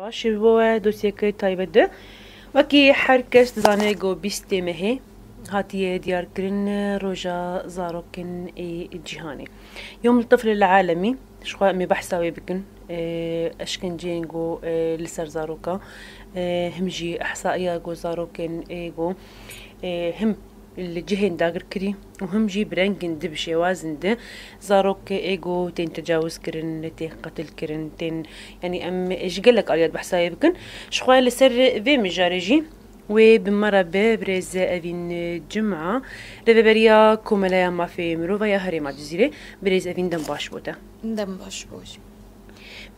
باش بو دوسیه تایبه ده وکی هر کس زانه گو بیسته مهه هاتيه ديار كرن روجا زاروكن اي جيهاني يوم الطفل العالمي شخوا امي بحساوي بكن اشكن اه، جينغو اه، لسر زاروكا همجي احصائية جو زاروكن ايغو هم اللي جهين داغر كري وهم جي برانجن دبشي شوازن ده زاروك ايجو تين تجاوز كرن تين قتل كرن تين يعني ام ايش قالك اليات بحسايا بكن شخويا لسر في مجارجي وبمرة بريز أفين جمعة ربيبريا كوملايا ما في مروفا يا هريما جزيرة بريز أفين دم باشبوتا دم باشبوتا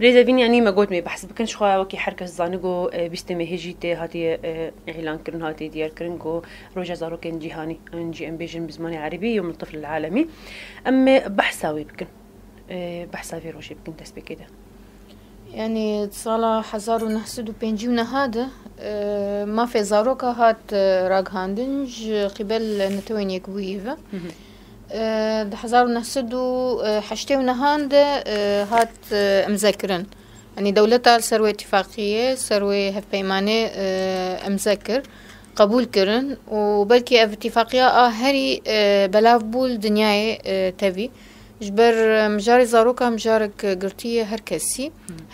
ريزا فيني يعني ما قلت مي بحس بكن شخوا وكي حركة زانقو آه، بيستمي هيجي تي هاتي آه، اعلان كرن هاتي ديار كرنقو روجا زارو كان جيهاني أم بيجن بزماني عربي يوم الطفل العالمي اما بحساوي بكن آه، بحساوي روجي بكن تسبي كده يعني سالا حزارو و نحسد و پنجی ما في زاروكا هات راغ قبل نتوين يكويفا أه، دحزار نسد أه، أه، يعني و حشتي ونهاند هات مذكرن يعني دولة سروي اتفاقية سروي هف بيماني مذكر قبول كرن وبلكي اتفاقية آه هري بلاف بول دنياي تبي جبر مجاري زاروكا مجارك قرتية هر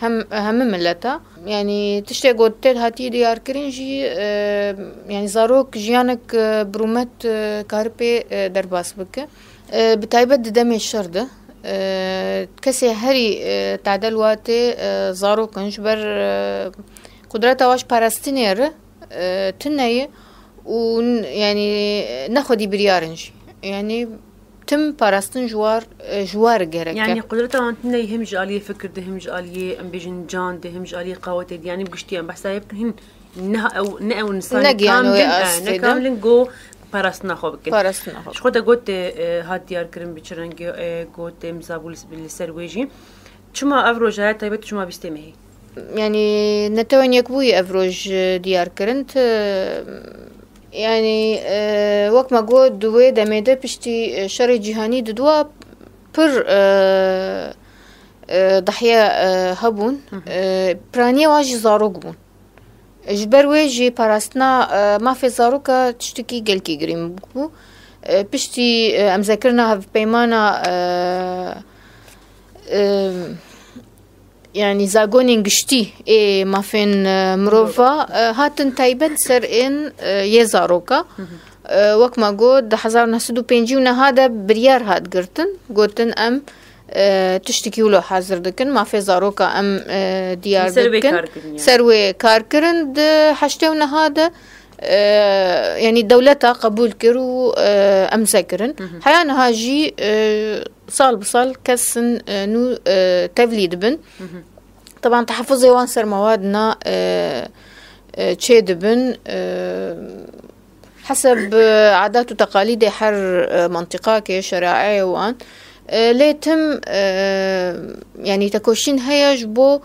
هم هم ملتا يعني تشتي قوتيل هاتي ديار كرنجي يعني زاروك جيانك برومت كاربي درباس بك أه، بتایبەت دەمێ شەردە کەسێ أه، هەری أه، تادەلواتێ زارۆکنج بەر قدرەتەوەش پاراستنێرە تنەیە و ینی يعني نەخۆدی بریارنج ینی يعني تم پاراستن جوار جوار گەرە ینی يعني قدرەتەوان تنەی هەمژ عالیە فکر هەمژ عالیە ئەم بێژن جان دە هەمژ عالی قاوەتێ دیانی گشتیان بەسایب بکەین نه او نه او پاراستناخوب کرد پاراستناخوب شو خدا گوت هات دیار کردن بیچرن گوت مزابولس بلسر ویجی چما افروج های تایبت چما بسته بیستمه یعنی نتوان یک بوی افروج ديار كرنت یعنی وقت ما گوت دوی دمیده پشتی جهانی دو ددووە پر ضحیه هبون پرانی واجی زارۆک بوون ji ber wê jî parastina mafê zaroka tiştekî gelkî girîm bû piştî em zekirina hevpeymana yani zagonên giştî ê mafên mirova hatin taybet ser ên yê zaroka wek ma got di hezar neh sed û pêncî û neha de biryar hat girtin gotin em تشتكيو له حاضر ما في زاروكا ام ديار دكن سروي كاركرن کرن ده حشته يعني دولتها قبول كرو ام سكرن حيانا هاجي صال بصال كسن نو تفليد بن طبعا تحفظ يوان سر موادنا تشيد بن حسب عادات وتقاليد حر منطقة كي شرائع وان ليتم يعني تكوشين هيج بو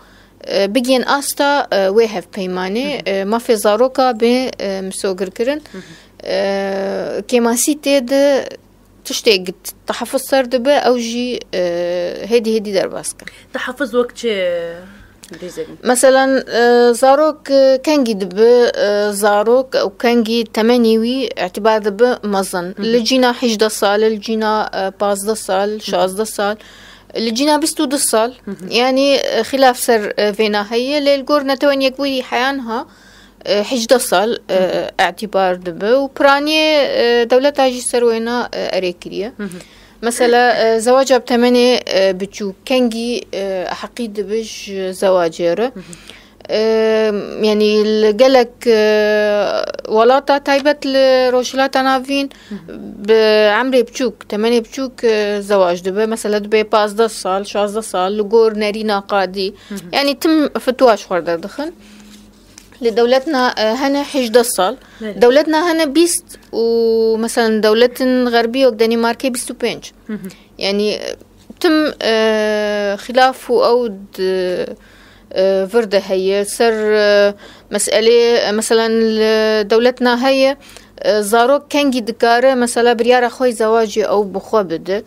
بگین ئاستا وێ هەف پەیمانێ مافێ زارۆکە بێ مسۆگرکردن کێماسی تێد تشتێک تحفظ سەر دەبێ ئەو ژی هێدی هێدی دەرباس کرد تحفظ وەک چێ مثلا آه، زاروك آه، كانجي دب آه، زاروك او كانجي تمنيوي اعتبار دب مزن لجينا حجدة صال لجينا بازدة صال شازدة صال لجينا بستود صال يعني خلاف سر فينا هي للجور نتوان يكوي حيانها حجدة صال اعتبار دب وبراني دولة تاجي سروينا اريكريا مثلا آه، زواجها بتمني آه، بتشو كنجي آه، حقيد بج زواجر يعني قالك ولاتا تايبت لروشلاتا نافين بعمري بتشوك تمني بتشوك زواج دبي مثلا دبي باز صال شاز صال لقور ناري قادي يعني تم فتواش خوردا دخن لدولتنا آه، هنا حج دصل دولتنا هنا بيست ومثلا دولة غربية ودنمارك بيست وبينج يعني آه، تم آه، خلاف أو فردة هي سر مسألة مثلا دولتنا هي زارو كنجي دكارة مثلا بريارة خوي زواجي أو بخوا بده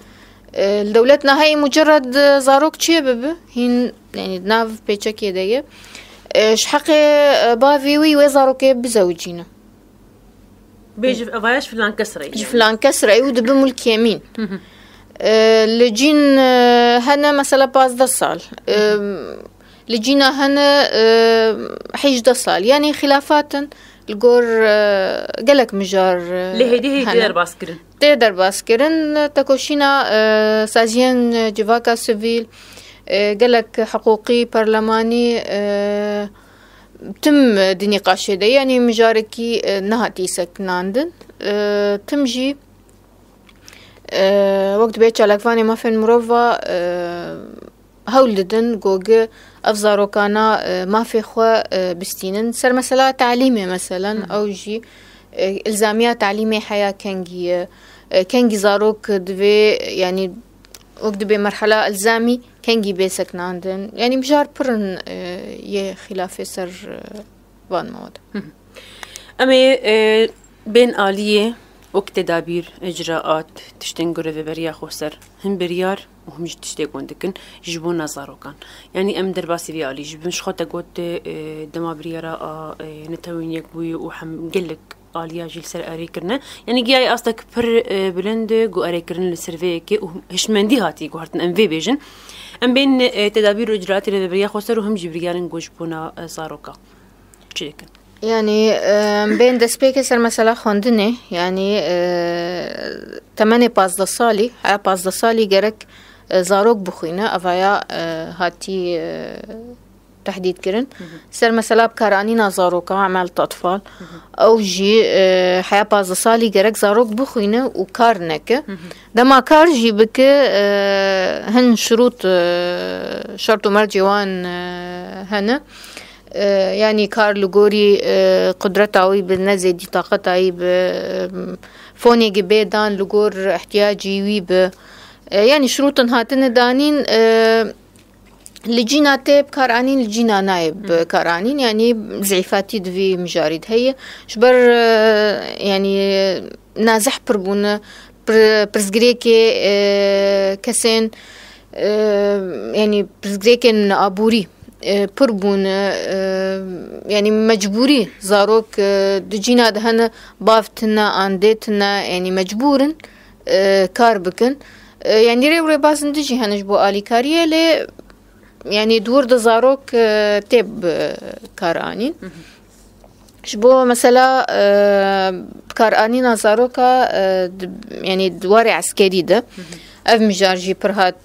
دولتنا هي مجرد زاروك تشيبب هين يعني ناف بيتشكي ديه شحق آه، بافي وي وزارو كي بزوجينا بيج فاياش فلان كسري جي فلان كسري ودبم الكيمين لجين آه، هنا مثلا باز دا سال لجينا هنا حيج دا سال يعني خلافات الجور آه، قالك مجار لهدي هي دير باسكرن تقدر باسكرن تكوشينا سازيان جواكا سيفيل آه، قالك حقوقي برلماني آه، تم دني دي يعني مجاركي آه، نهاتي سكناندن تمجي وقت بيت كفاني ما فين مروفا هولدن جوج افزارو كانا ما في خوا بستينن سر مثلا تعليمي مثلا او جي الزاميه تعليمي حياه كنجي كنجي زاروك دوي يعني وەک دبێ مەرحەلا ئەلزامی کەنگی بێسەک ناندن ینی بژار پرن یە خلافێ سەر وانمەوەد ئەمێ بێن عالیە وەک تێدابیر ئەجرراات تشتێن گورەێ بەریا خۆسەر هەم بریار و هەمیش تشتێک گۆن دکن ji بۆ نازارۆکان ینی ئەم دەرباسی عالی ji بن خۆتە گوت دەما بریارە نەتەوینێک بووی و هەم گەلک aliyya jilser erêkirine yani giyayê asta ki pir e, bilind gu erêkirin li ki, û hişmendî hati, guhartin em vê bêjin em bên e, tedabîr û icraatê rêveberiya xweser û him jî biriyarin goşbûna zaroka e, çi dikin Yani ben despeke ser mesela xondinê yani temenê pazda sali, her pazda sali gerek zarok bixwîne evaya hatî تحديد كرن سر مثلا بكاراني نازاروكا عمل أطفال أو جي آه، حياه بازا صالي جرك زاروك بخوينة وكارنك ده ما كار جي بك آه، هن شروط آه، شرط مر مرجوان هنا يعني كار لغوري قدرتا اوي بالنزي دي طاقتا اي فوني بيدان لغور احتياجي وي يعني شروط هاتن دانين لجينا تاب كارانين لجينا نائب كارانين يعني زعيفاتي دوي مجاريد هي جبر يعني نازح بربون برزغريكي كسين يعني برزغريكي نابوري پربوون ینی مجبوری زارۆک دجینا هەنە بافتنە ئاندێتە ینی مجبورن کار بکن یعنی رێ ڕێ بازن دژی هەنش بۆ ئالیکاریە لێ یعنی دوور د زارۆک تێب کارانین ji bo mesela karî nazaroka yanî duwarê eskerî de ev mijar jî pir hat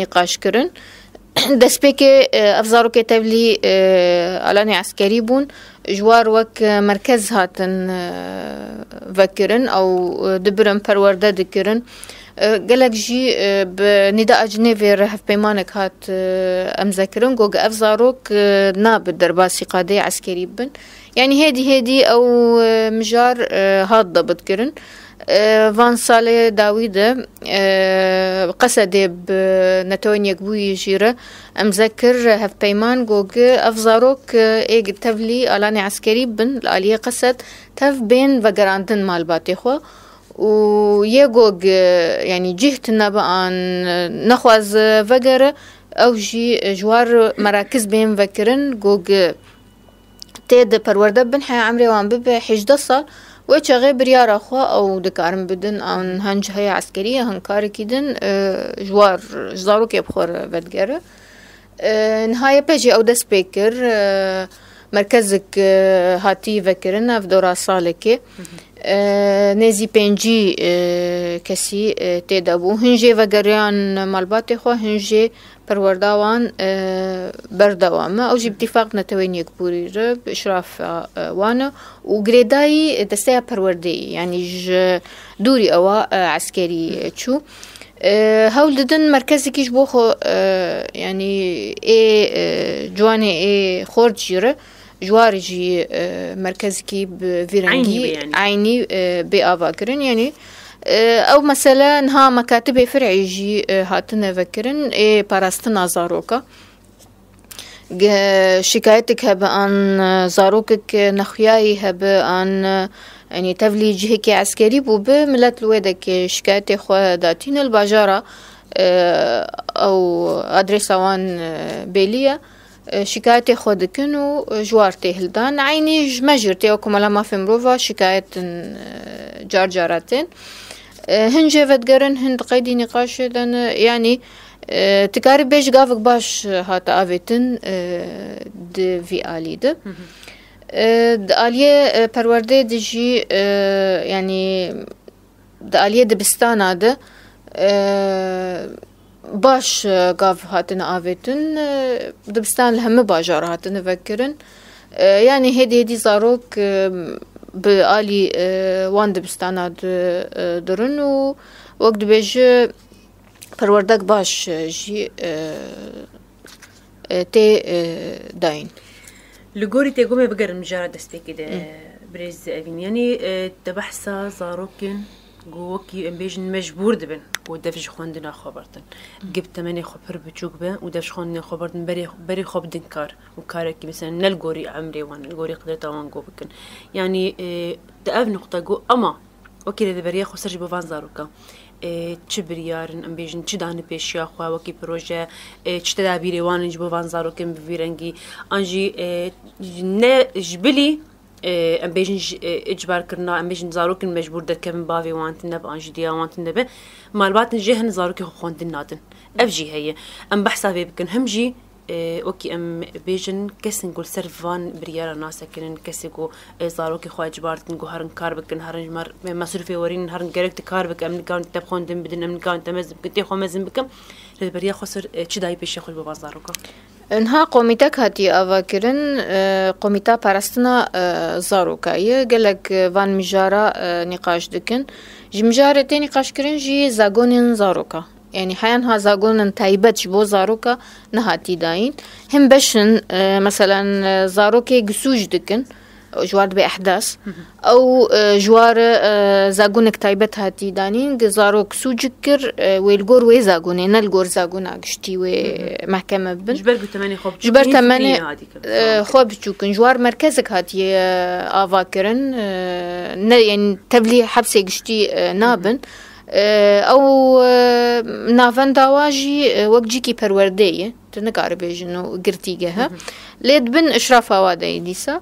nîqaş kirin destpêkê ev zarokê tevlî alanê eskerî bûn ji war wek merkez hatin vekirin ew dibirin perwerde dikirin جالك جي بنداء جنيفي راه في بيمانك هات ام ذاكرون جوج افزاروك ناب الدرباسي قادي عسكري بن يعني هادي هادي او مجار هاد ضبط كرن فان سالي داويد قصدي بنتونيا قوي جيرة ام ذاكر هف بيمان جوج افزاروك ايج تفلي الاني عسكري بن الاليه قصد تف بين فجراندن مال باتيخو ويجوج يعني جهتنا بأن نخوز فجر او جي جوار مراكز بين فكرن جوج تيد پرورده بن حي عمري وان بب 18 سال و چې غي بريار اخو او د کارم بدن ان هنج هي عسكريه هنکار کیدن جوار زارو کې بخور ودګره نهایه پجی او د سپیکر مرکزک هاتی وکرن اف دورا سالکه نزی پنجی کسی تیدا بو هنجه و گریان مالبات خو هنجه پرورداوان بردوامه او جی اتفاق نتوین یک بوری رب اشراف وانه و گریدای دسته پرورده یعنی دوری اوا عسکری چو هول ددن مرکزی کش بو خو یعنی ای جوانه ای خورد جیره جوارجی مرکزی که فیرنگی عینی بی آوا کرن یعنی او مثلا ها مکاتب فرعی جی هاتنه وکرن ای پارستنا زاروکا شکایتك هب عن زاروكك نخياي هب عن يعني تفليج هيك عسكري بوب ملت الويدك شكايتي خو داتين الباجارة او ادريسوان بيليه شكاية خود كنو جوارتي هلدان عيني جمجرتي وكما لما في مروفا شكاية جار جارتين هنجي فتقرن هند قيدي نقاش يعني تكاري بيش قافك باش هاتا افيتن د في آلي ده د آلية پرورده دجي يعني د آلية دبستانا ده baş gav hatine avêtin dibistan li heme bajar hatine vekirin yani hedi hedi zarok bi alî wan dibistana dirin û wek dibêje perwerdek baş jî tê dayîn li gorî têgomê bigerin mijara destpêkê de birêz evîn yanî te behsa zarokên گوکی ام بیژن مجبور دبن و دفش خواندن خوابردن گب تمنی خوب پر بچوک بن و دفش خواندن خوابردن بری بری خوب دن کار و کاری که مثلا نلگوری عمری وان نلگوری قدرت وان گو بکن یعنی دعف نقطه گو اما وکی رد بریا خو سرج بوان زاروکا چه بریارن ام بیژن چه دانه پیشیا خو وکی پروژه چه تدابیر وان جبوان زاروکن بویرنگی انجی نه جبلی آه، ام امبيجن آه، اجبار كرنا امبيجن زاروك مجبور ده كم بافي وانت نب انج ديا وانت نب مالبات نجي هن زاروك خوند نادن افجي هي ام بحسابي بكن همجي وەکی ئەم بێژن کەسن گول سەرڤان بریاە ناسەکردن کەسێک و زارۆکی خواج باردن و هەرن کار بکن هەرنجمار مەسوری وەرین هەرن گەرەکتی کار بکە ئەمنگان تەخۆندن بدن ئەمنگان تەمەز بکە تێخۆ مەزم بکەم لەبەریا خۆسەر چی دای پێشە خۆی بە بازارۆکە. Inha komîtek hatiye avakirin komîta parastina zarokayê gelek van mijara nîqaş dikin. Ji mijarê tê nîqaşkirin jî zagonên zaroka. Yani hayan haza gulun taybet ji bo zaroka nehati dayîn. Him beşin mesela zarokê gusûj dikin. جوار به احداث او جوار زاگونک تایبت هاتی دانین گزاروک سوجک کر ویلگور وی زاگونه نل گور زاگونا گشتی و محکمه بن جبر تمنی خوب جبر تمنی خوب چوکن جوار مرکزک هاتی آوا کرن نه یعنی تبلی حبس گشتی نابن ئەو ناڤەنداواژی وەک جیکی پەروەردەیە نەکارە بێژن و گرتیگە هە لێت بن شرافاوادەی دیسە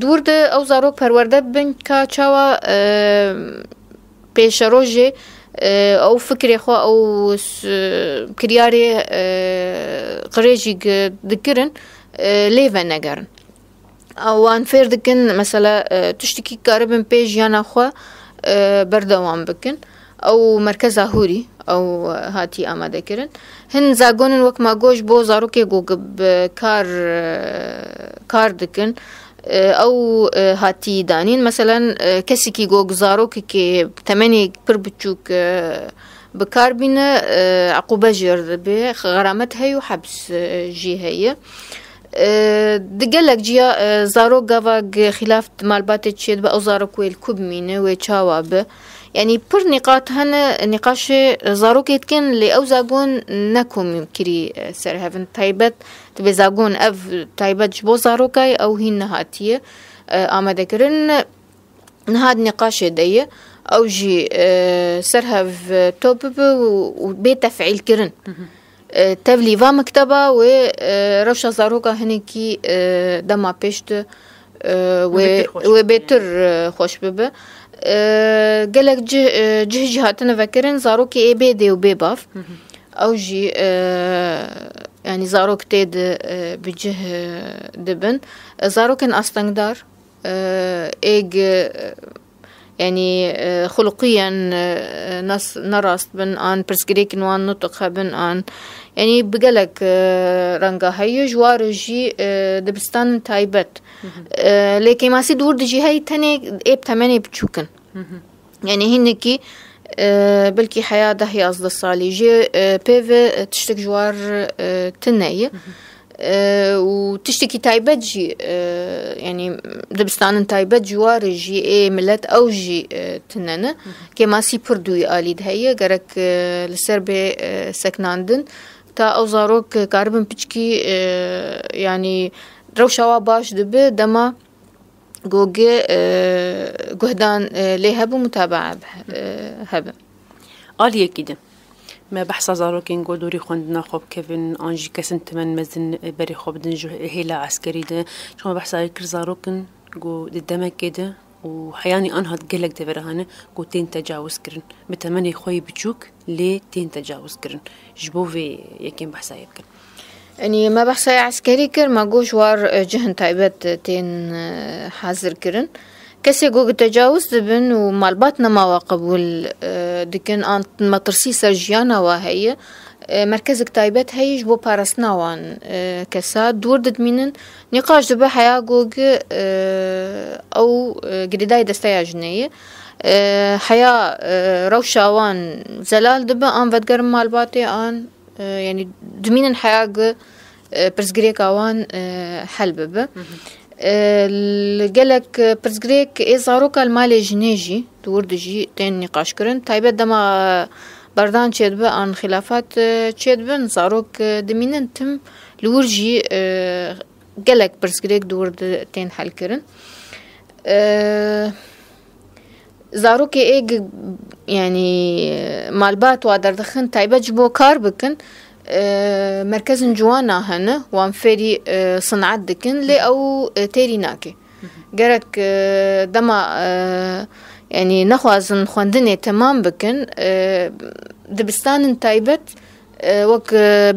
دوور ئەو زارۆک پەروەەردە بن کا چاوە پێشەڕۆژێ ئەو فکرێخوا ئەو کریارێ قڕێژی دکردن لێڤە نەگەرن ئەوان فێر دکن مەسەلا تشتێکی کارە بن پێش یانەخوا بەردەوام بکن. او مرکز آهوری او هاتی آماده کردن هن زاگونن وک ما گوش بو زاروکی گوگب کار کار دکن او هاتی دانین مثلا کسی کی گوگ زاروکی که تمنی پر بچوک بکار بینه عقوبه جرد به غرامت هی و حبس جی هیه دگلک جیا زارو گاوا خلاف مالبات چید با او زارو کویل کوب مینه و چاوا به يعني پر نقاط هن نقاش زارو كيتكن لي او زاقون نكم كري آه، سر هفن تايبت تبي زاقون اف تايبت جبو زارو كاي او هين نهاتيه آه، اما دكرن نهاد نقاش دي او جي آه، سر هف توب تفعيل كرن تبلي مكتبة و وروشه زاروكا هنكي دما بيشت و بيتر خوش ببه قالك جه جه جهاتنا فكرن زاروكي اي بيدي وبيباف او جي آه، يعني زاروك تيد آه، بجه آه، دبن زاروك ان استنقدار ايج يعني خلقيا ناس نراست بن ان برسكريكن وان نطقها بن ان يعني بقلك آه، رنقا هاي جوار جي آه، دبستان تايبت آه، لكن ما سي دور دجي هاي تاني ايب تماني بتشوكن يعني هنكي بلكي حياة دهي أصد الصالي جي بيف تشتك جوار تناي وتشتكي تايبت جي يعني دبستان تايبت جوار جي اي ملت او جي تنانا كي ما سي بردوي أليد هاي غرك لسر سكناندن تا او زاروك کاربن پچکی اه، ینی ڕەوشەوا باش دبي دما جوجي جهدان اه، ليه اه، هەبوو متابعة هەبن ئالیەکی دە ما بحثا زاروكين قدوري خوندنا خوب كيفن انجي كسن تمن مزن بري خوب دنجو هيلا عسكري ده شو ما بحثا يكر زاروكن جو ددمك كده وحياني أنهض قلق دبر هانا قوتين تجاوز كرن بتمني خوي بتشوك لي تين تجاوز كرن جبو في يكين بحسايا كرن يعني ما بحسايا عسكري كر ما جوش وار جهن تايبت تين آه، حاضر كرن كسي جوج تجاوز دبن ومالباتنا ما قبول آه، دكن أنت ما ترسي سرجيانا وهي مركز تايبت هيج بو بارسناوان آه، كسا دور ددمينن نقاش دبا حيا قوق آه، او آه، قديداي دستايا جنية حيا روشاوان زلال دبا ان فدقر مالباتي ان يعني دمينن حيا برزقريك اوان حل ببا قالك برزقريك ايه زاروكا المالي جنيجي دور دجي تين نقاش كرن تايبات دما بردان چد به ان خلافات چد بن زاروک دمینن تم لورجی گلک پرسکریک دور تین حل کرن زاروک ایگ یعنی مالبات وادردخن دردخن تایبه جبو کار بکن مركز جوانا هنا وان فيري صنعت دكن لي او تيري ناكي جرك دما أه يعني نەخوازن خوێندنێ تەمام بکن آه، دبستانن آه، وك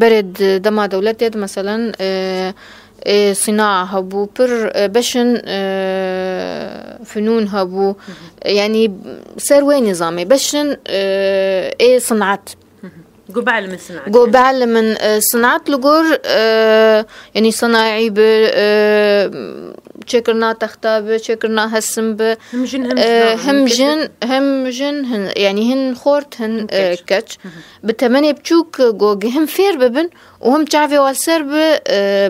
برد دما دولت يد مثلا آه، صناعة هبو بر بشن فنون هەبوو ینی يعني سەر وێ نظامی بەشن ئێ سنعات. إيه قبال من صنعت قبال من صناعة لجور يعني صناعي چکرنا تخته به چکرنا هسم به همجن همجن هن يعني هن خورت هن كتش بتمنى بچوك جوج هم فير ببن وهم تعفي والسر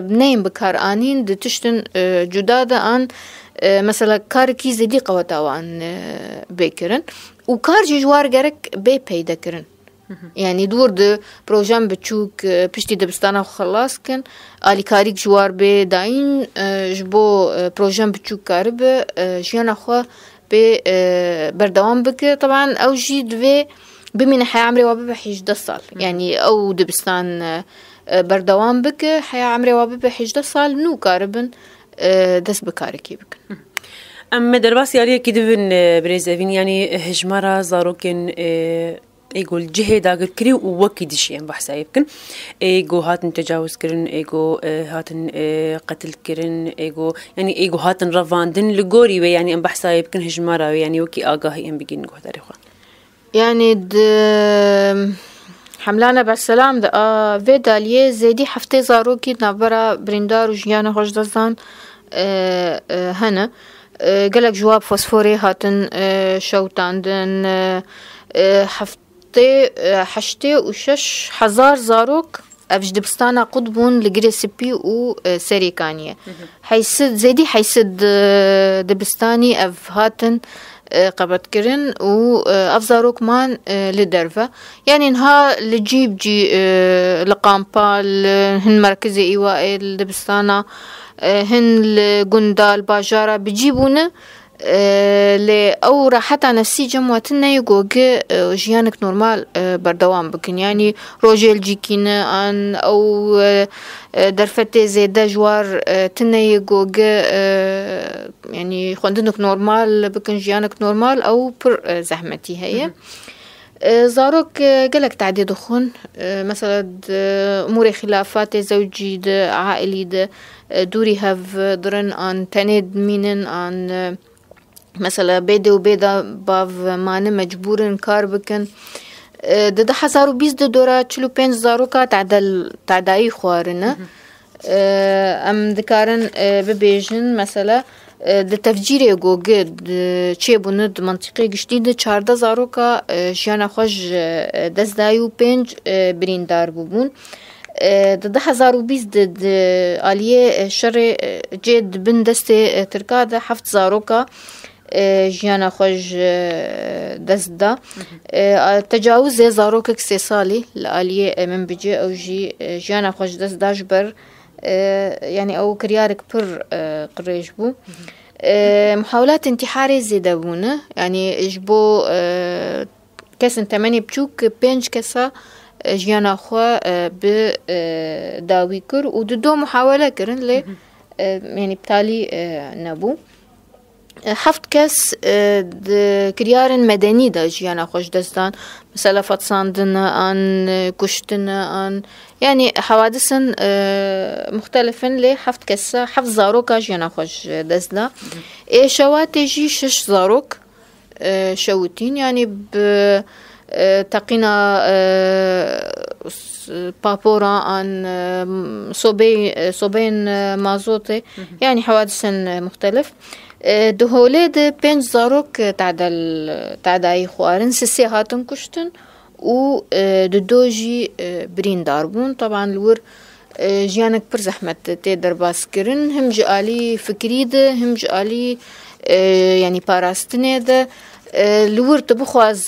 بنين بكار آنين دتشتن جدادة عن مثلا کار کی زدی قوتاوان بکرن و کار جوار گرک بی پیدا کرن یعنی دور د پروژم بچوک پشتی دبستانه خلاص کن علی کاریک جوار به داین جبو پروژم بچوک کار به جیان خو به بردوام بک طبعا او جی دوی بمن حياة عمري وابي بحجده صال يعني او دبستان بردوام بك حياة عمري وابي بحجده صال نو كاربن دس بكاركي بكن اما درباس ياليه كدبن بريزافين يعني هجمارا زاروكن ايگو الجهه داگر کری و وکی دیشیم بحث ایبکن ايجو هاتن تجاوز کرن ايجو آه، هاتن آه، قتل کرن ايجو يعني ايجو هاتن دن لگوری و يعني ام بحث ایبکن هجمارا و يعني وکی آگاهی ام بگین گوه داری خواه يعني د حملانه بر سلام ده و دالیه زیدی هفته زارو کی نبرا بریندار و جیان خوش دزدان آه، هنه گلک جواب فسفوری هاتن شوتاندن هفت حشتي حشتي وشش حزار زاروك افج دبستانا قطبون لجري سبي و آه، سريكانية حيسد زيدي حيسد آه، دبستاني اف هاتن آه، قبط كرن و افزاروك مان لدرفة يعني انها لجيب جي لقامبا هن مركزي ايوائي لدبستانا هن لقندال باجارة بجيبونه لێ ئەو ڕاحەتە نەسی جەموەتن نەی گۆگە ژیانێک نۆرمال بەردەوام بکنیانی ڕۆژێل جیکینە ئەن ئەو دەرفەتێ زێدە جوار آه، تنەیە گۆگە یعنی آه، يعني خوندنک نورمال بکن جیانک نورمال او پر آه، زەحمەتی هەیە. زارۆک گەلک تعدێ دخۆن مەسە موری خلافاتێ زەوجی عائلی دووری هەڤ درن ئەن تەنێ دمینن ئەن مثلا بده و بده بافمانه مجبورن کار بکن د 2020 د دوره 45 زارو کا تعدل تعدایی خوارنه ام دکارن ببیجن مثلا د تفجیر ګوګ چې بونه د منطقې گشتي د 14 زارو کا شیان خوش د 15 بریندار بوبون د 2020 د عالیه شر جد بندسته ترکا د 7 زارو کا ژیانە خۆش دەستدا تجاوز زارۆکێک سي ساڵی لە من بجي أو جي إيه، جيانا خوج خۆش دەستداش بەر ینی ئەو کریارێک پر قڕێژ بوو. محاولات انتحاري زيدا بونا يعني جبو إيه، كاسن تماني بچوك بينج كسا إيه، جيانا خوا بداوي كر ودو محاولة كرن لي يعني بتالي نبو هەفت کەس اه، کریارن مەدەنیدا ژیانە خۆشدەستان مثلا فەتساندنە آن کشتن آن یعنی حوادثن اه، مختلفن هفت هەفت هفت زاروکا جیانا خوش دستان ای اه، شواتی جی شش زارۆک شەوتین ینی تەقینە بابورا عن صوبين صوبين مازوتي يعني حوادث مختلف دهوله ده پنج زاروک تعدل تعدای خوارن سه سه هاتن کشتن و د دو جی برین دار بون طبعا لور جیانک پر زحمت تی در باس کرن هم جالی فکری ده هم جالی یعنی پاراستنه ده لور ته بخواز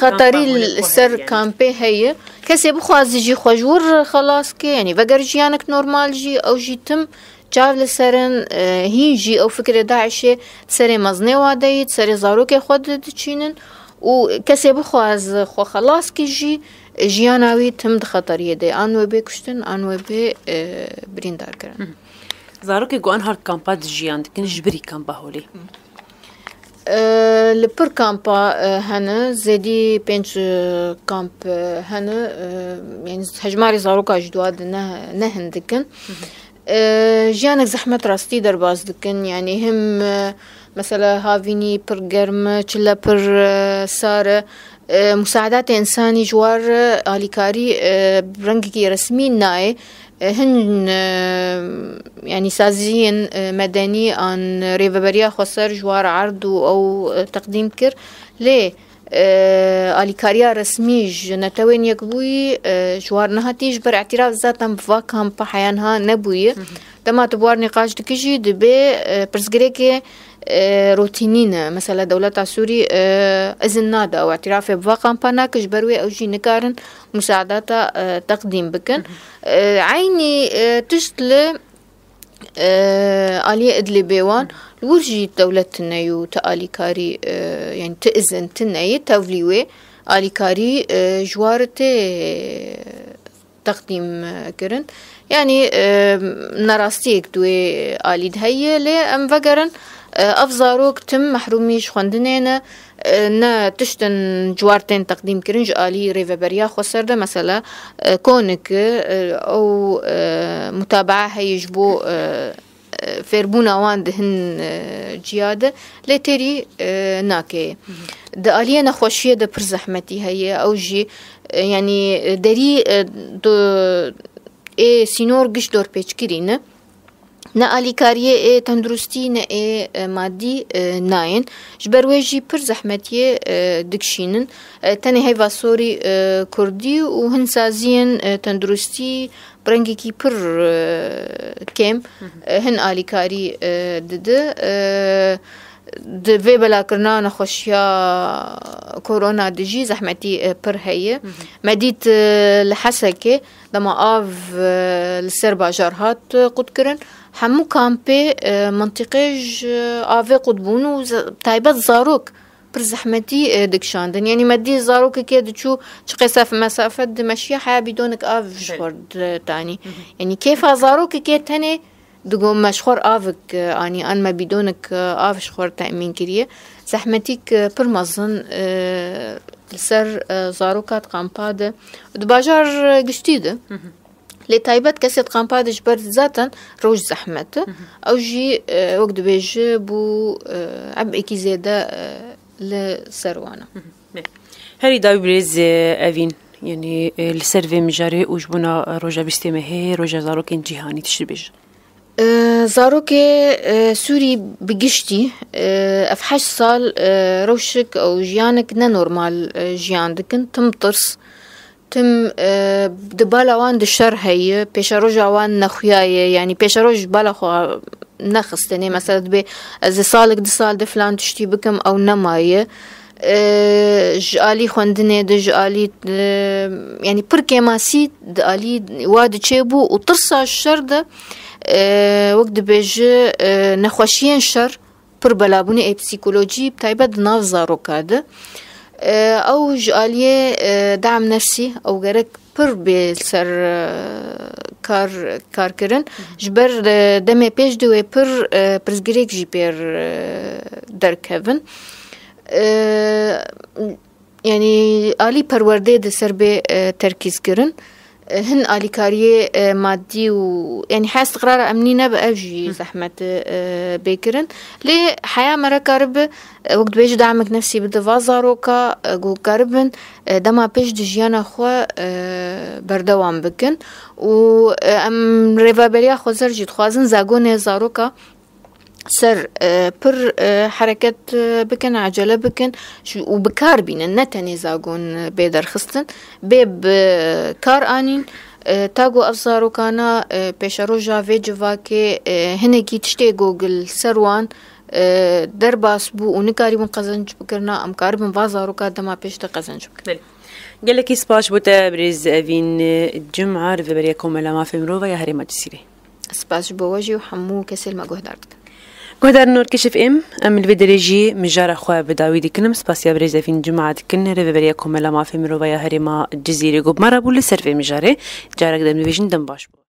خطری سر کامپه هیه کسی بخواز جی خوجور خلاص که یعنی وگر جیانک نورمال جی او جی تم جاو لسرن هیجی او فکر داعش سر مزنه واده سر زاروک خود چینن و کسی بخو از خو خلاص کی جی جیان اوی تم د خطریه ده انو به کشتن انو به بریندار کرن زاروک گوان هر کامپا د جیان دکن جبری کامپا هولی لپر کامپا هنه زدی پنج کامپ هنه یعنی هجماری زاروکا جدواد نه نه هندکن ژیانێک أه، زحمة ڕاستی دەرباز دکن یعنی يعني هەم أه، مەسەلە هاوینی پر بر چ پر أه، سارة مساعدات إنساني جوار آليكاري ڕەنگێکی ڕسمی ناي هن يعني سازين مدني عن ريفبريا خسر جوار عرض أو تقديم كر ليه آلیکاریا رسمی جنتوین یک بوی جوار نهاتیش بر اعتراف ذاتم واکم په حیان ها نبوی دما تبوار نقاش دکیجی د به پرزګری کې روتینین مثلا دولت سوری اذن نادا او اعتراف بواقم پانا کش بروي او جي نکارن مساعدات تقديم بكن عيني تشتله آلية إدلبي وان الورجي الدولة تنيو تآلي كاري يعني تأذن تنيو توليوي آلي كاري جوارتي تقديم كرن يعني نراستيك دوي آلي دهيه لأم أم فقرن أفزاروك تم محروميش خندنينه نه tiştin ciwartên teqdîm kirin ji alî rêveberiya xweser de mesela koneke ew mutabaa heye ji bo e, e, fêrbûna wan e, di hin ciya de lê têrî nakeye di aliyê nexweşiyê de pir zehmetî heye ew jî yanî derî ê sînor giş dorpêçkirî ne نه الیکاریه ای تندرستی نه ای مادی ناین جبر ویجی پر زحمتی دکشینن تنه های واسوری کردی و هنسازین تندرستی برنگی کی پر کم هن الیکاری دده دوی بلا کرنا نخوشیا کورونا دجی زحمتی پر هیه مديت لحسکه دما اف لسر باجار هات قد کرن همو کامپی اه، منطقه اه، آفي قطبون و تایبت زاروک پر زحمتی اه، دکشاندن یعنی مدی زارو که که دچو چه قصف مسافت دمشی حیا بدونک آف جبرد تاني يعني كيف زارو که تاني تنه دقوم مشخور آفك آني أن ما بدونك آف شخور تأمين كريه زحمتيك بر برمزن لسر زاروكات قامبادة دباجار قشتيدة لتایبەت کەسێت قامپا دەژبەر زاتەن ڕۆژ زەحمەت ئەو ژی آه، وەک دبێژە بوو ئەبێکی آه، زێدە آه، لە سەروانە هەری داوی برێز ئەڤین. یعنی يعني، لسر وی مجاری اوج بونا روژا بیستی مهی روژا زاروکین جیهانی تشتی بیش زاروک سوری بگشتی اف سال روشك او جيانك نا نورمال جيان دكن تم تم دبالة وان دشر هي بيشاروج وان نخوياي يعني بيشاروج بلخو نخست يعني مثلا دبي از سالك دسال دفلان تشتي بكم او نمايه ژالی خوندنې د ژالی یعنی پر کې ماسي د علي واده چې بو او ترسه شر د وخت به ژ نخوشین شر پر بلابونه پسیکولوژي تایبه د ناو زارو کاده او جاليه دعم نفسي او غرك پر به سر کار کار کرن جبر دمه پیش دوی پر پرزګریک جی پر درکوین یعنی عالی پرورده د سر به ترکیز کرن هن آلیکاریه مادی و یعنی حیا استقرار امنی نه به اوجی زحمت بیکرن لی حیا مرا کرب وقت بیج دعمك نفسي بدفا زاروكا قو كربن دما بيش دجيانا خو بردوام بكن و ام ريفابريا خوزر جيت خوازن زاگون زاروكا سر پر حرکت بکن عجله بکن و بکار بینن نتنی زاگون بیدر خستن بی بکار آنین تاگو افزاروکانا پیشرو جاوی جواکه هنگی تشتی گوگل سروان در باس بو اونکاری من قزنج بکرنا امکار من وازاروکا دما پیشت قزنج بکرنا گلکی سپاش بوده بریز اوین جمعه رو بریا کوملا ما فمرو و یا هرمت سیره سپاش بواجی و همو کسی المگوه دارد قدر نور كشف ام ام البدريجي مجار اخوا بداوي دي كنم سباسيا بريزا فين جمعة كن ربي بريكم لا ما في مروبايا هريما الجزيري قب مرابو لسر في مجاري جارك دم فيجن دم باش